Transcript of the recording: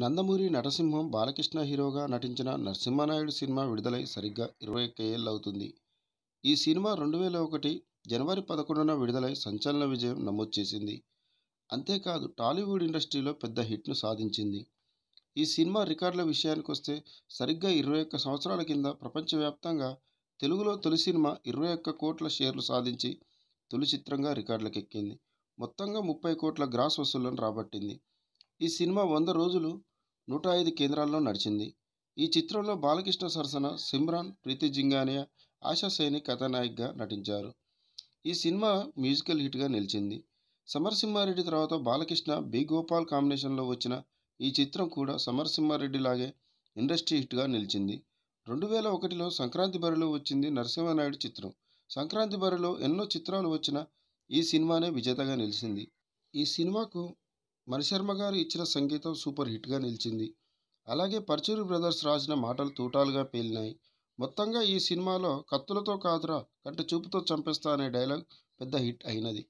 నందమూరి నటసింహం బాలకృష్ణ హీరోగా నటించిన నరసింహనాయుడు సినిమా విడుదలై సరిగ్గా ఇరవై ఒక్క అవుతుంది ఈ సినిమా రెండు వేల ఒకటి జనవరి పదకొండున విడుదలై సంచలన విజయం నమోదు చేసింది అంతేకాదు టాలీవుడ్ ఇండస్ట్రీలో పెద్ద హిట్ను సాధించింది ఈ సినిమా రికార్డుల విషయానికి వస్తే సరిగ్గా ఇరవై ఒక్క సంవత్సరాల కింద ప్రపంచవ్యాప్తంగా తెలుగులో తొలి సినిమా ఇరవై ఒక్క కోట్ల షేర్లు సాధించి తొలి చిత్రంగా రికార్డులకెక్కింది మొత్తంగా ముప్పై కోట్ల గ్రాస్ వసూళ్లను రాబట్టింది ఈ సినిమా వంద రోజులు నూట ఐదు కేంద్రాల్లో నడిచింది ఈ చిత్రంలో బాలకృష్ణ సరసన సిమ్రాన్ ప్రీతి జింగానియా ఆశా సైని కథానాయికగా నటించారు ఈ సినిమా మ్యూజికల్ హిట్గా నిలిచింది సమరసింహారెడ్డి తర్వాత బాలకృష్ణ బి గోపాల్ కాంబినేషన్లో వచ్చిన ఈ చిత్రం కూడా సమరసింహారెడ్డి లాగే ఇండస్ట్రీ హిట్గా నిలిచింది రెండు వేల ఒకటిలో సంక్రాంతి బరిలో వచ్చింది నరసింహనాయుడు చిత్రం సంక్రాంతి బరిలో ఎన్నో చిత్రాలు వచ్చిన ఈ సినిమానే విజేతగా నిలిచింది ఈ సినిమాకు మణిశర్మ గారు ఇచ్చిన సంగీతం సూపర్ హిట్గా నిలిచింది అలాగే పర్చూరి బ్రదర్స్ రాసిన మాటలు తూటాలుగా పేలినాయి మొత్తంగా ఈ సినిమాలో కత్తులతో కాదురా కంటి చూపుతో చంపేస్తా అనే డైలాగ్ పెద్ద హిట్ అయినది